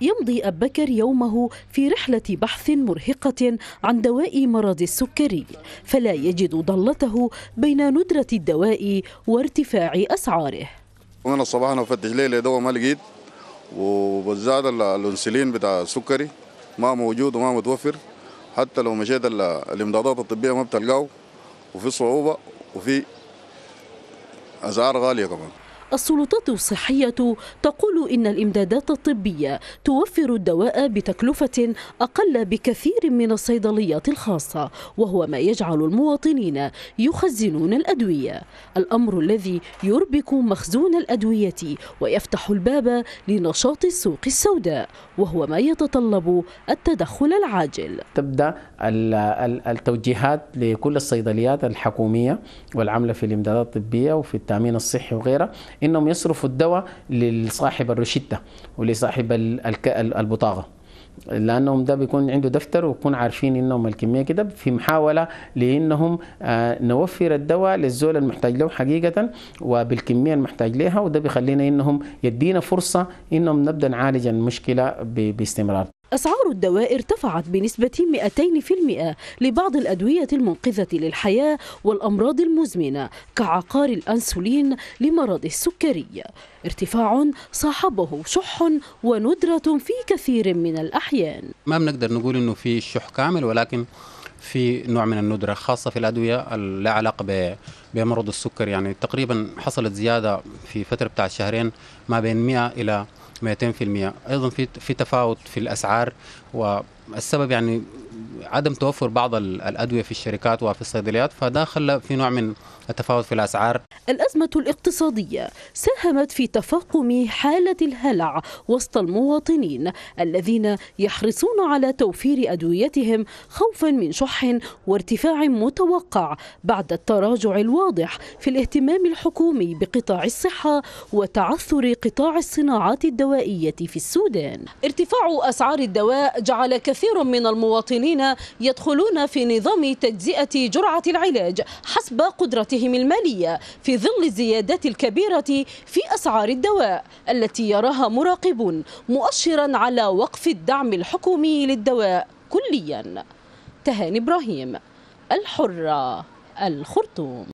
يمضي أب بكر يومه في رحلة بحث مرهقة عن دواء مرض السكري فلا يجد ضلته بين ندرة الدواء وارتفاع أسعاره أنا الصباح أنا بفتش ليلة دواء ما لقيت وبالذات الأنسولين بتاع السكري ما موجود وما متوفر حتى لو مشيت الامدادات الطبية ما بتلقاه وفي صعوبة وفي أسعار غالية كمان السلطات الصحية تقول إن الإمدادات الطبية توفر الدواء بتكلفة أقل بكثير من الصيدليات الخاصة وهو ما يجعل المواطنين يخزنون الأدوية الأمر الذي يربك مخزون الأدوية ويفتح الباب لنشاط السوق السوداء وهو ما يتطلب التدخل العاجل تبدأ التوجيهات لكل الصيدليات الحكومية والعاملة في الإمدادات الطبية وفي التأمين الصحي وغيرها انهم يصرفوا الدواء لصاحب الروشته ولصاحب البطاقه لانهم ده بيكون عنده دفتر ويكون عارفين انهم الكميه كده في محاوله لانهم آه، نوفر الدواء للزول المحتاج له حقيقه وبالكميه المحتاج لها وده بيخلينا انهم يدينا فرصه انهم نبدا نعالج المشكله باستمرار أسعار الدواء ارتفعت بنسبة 200% لبعض الأدوية المنقذة للحياة والأمراض المزمنة كعقار الأنسولين لمرض السكري ارتفاع صاحبه شح وندرة في كثير من الأحيان ما بنقدر نقول أنه في شح كامل ولكن في نوع من الندرة خاصة في الأدوية لا علاقة بمرض السكر يعني تقريبا حصلت زيادة في فترة بتاع الشهرين ما بين 100 إلى 200% ايضا في في تفاوت في الاسعار والسبب يعني عدم توفر بعض الأدوية في الشركات وفي الصيدليات فده خلى في نوع من التفاوت في الأسعار الأزمة الاقتصادية ساهمت في تفاقم حالة الهلع وسط المواطنين الذين يحرصون على توفير أدويتهم خوفا من شح وارتفاع متوقع بعد التراجع الواضح في الاهتمام الحكومي بقطاع الصحة وتعثر قطاع الصناعات الدوائية في السودان ارتفاع أسعار الدواء جعل كثير من المواطنين يدخلون في نظام تجزئة جرعة العلاج حسب قدرتهم المالية في ظل الزيادات الكبيرة في أسعار الدواء التي يراها مراقبون مؤشرا على وقف الدعم الحكومي للدواء كليا تهاني إبراهيم الحرة الخرطوم